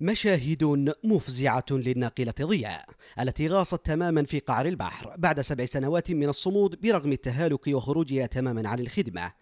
مشاهد مفزعة للناقلة ضياء التي غاصت تماما في قعر البحر بعد سبع سنوات من الصمود برغم التهالك وخروجها تماما عن الخدمة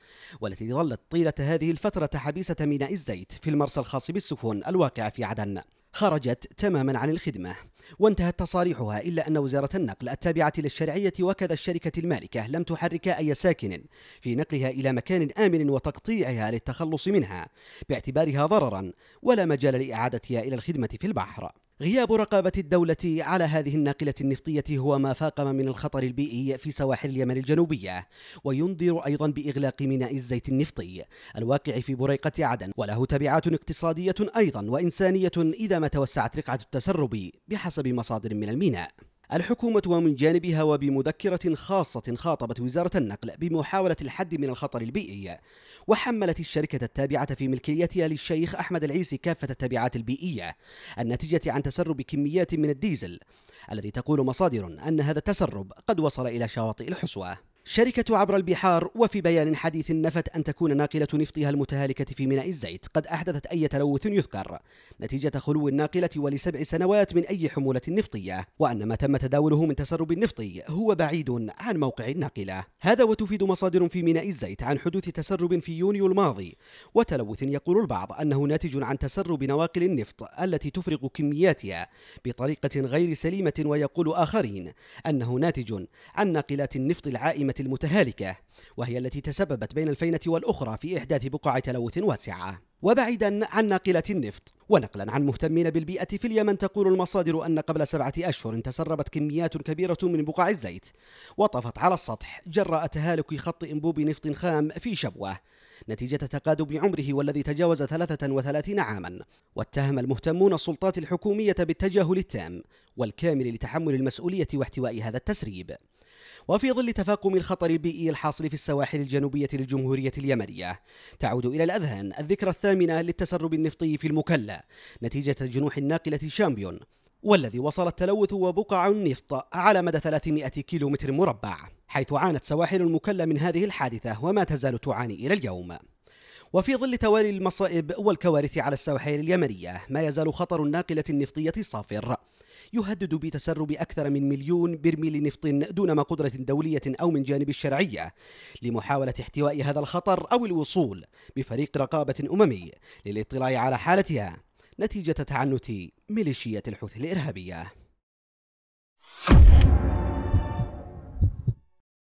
والتي ظلت طيلة هذه الفترة حبيسة ميناء الزيت في المرسى الخاص بالسفن الواقع في عدن خرجت تماما عن الخدمة وانتهت تصاريحها إلا أن وزارة النقل التابعة للشرعية وكذا الشركة المالكة لم تحرك أي ساكن في نقلها إلى مكان آمن وتقطيعها للتخلص منها باعتبارها ضررا ولا مجال لإعادتها إلى الخدمة في البحر غياب رقابة الدولة على هذه الناقلة النفطية هو ما فاقم من الخطر البيئي في سواحل اليمن الجنوبية وينذر أيضا بإغلاق ميناء الزيت النفطي الواقع في بريقة عدن وله تبعات اقتصادية أيضا وإنسانية إذا ما توسعت رقعة التسرب بحسب بحسب مصادر من الميناء الحكومة ومن جانبها وبمذكرة خاصة خاطبت وزارة النقل بمحاولة الحد من الخطر البيئي وحملت الشركة التابعة في ملكيتها للشيخ أحمد العيسي كافة التبعات البيئية الناتجة عن تسرب كميات من الديزل الذي تقول مصادر أن هذا التسرب قد وصل إلى شواطئ الحسوة شركة عبر البحار وفي بيان حديث نفت أن تكون ناقلة نفطها المتهالكة في ميناء الزيت قد أحدثت أي تلوث يذكر نتيجة خلو الناقلة ولسبع سنوات من أي حمولة نفطية وأن ما تم تداوله من تسرب نفطي هو بعيد عن موقع الناقلة هذا وتفيد مصادر في ميناء الزيت عن حدوث تسرب في يونيو الماضي وتلوث يقول البعض أنه ناتج عن تسرب نواقل النفط التي تفرغ كمياتها بطريقة غير سليمة ويقول آخرين أنه ناتج عن ناقلات النفط العائمة المتهالكة وهي التي تسببت بين الفينة والأخرى في إحداث بقع تلوث واسعة وبعيدا عن ناقلة النفط ونقلا عن مهتمين بالبيئة في اليمن تقول المصادر أن قبل سبعة أشهر تسربت كميات كبيرة من بقع الزيت وطفت على السطح جراء تهالك خط إنبوب نفط خام في شبوة نتيجة تقادم عمره والذي تجاوز 33 عاما واتهم المهتمون السلطات الحكومية بالتجاهل التام والكامل لتحمل المسؤولية واحتواء هذا التسريب وفي ظل تفاقم الخطر البيئي الحاصل في السواحل الجنوبية للجمهورية اليمنية تعود إلى الأذهان الذكرى الثامنة للتسرب النفطي في المكلا نتيجة جنوح الناقلة شامبيون والذي وصل التلوث وبقع النفط على مدى 300 كيلومتر مربع حيث عانت سواحل المكلا من هذه الحادثة وما تزال تعاني إلى اليوم وفي ظل توالي المصائب والكوارث على السواحل اليمنية ما يزال خطر الناقلة النفطية صافر يهدد بتسرب أكثر من مليون برميل نفط دون قدرة دولية أو من جانب الشرعية لمحاولة احتواء هذا الخطر أو الوصول بفريق رقابة أممي للاطلاع على حالتها نتيجة تعنت ميليشيات الحوثي الإرهابية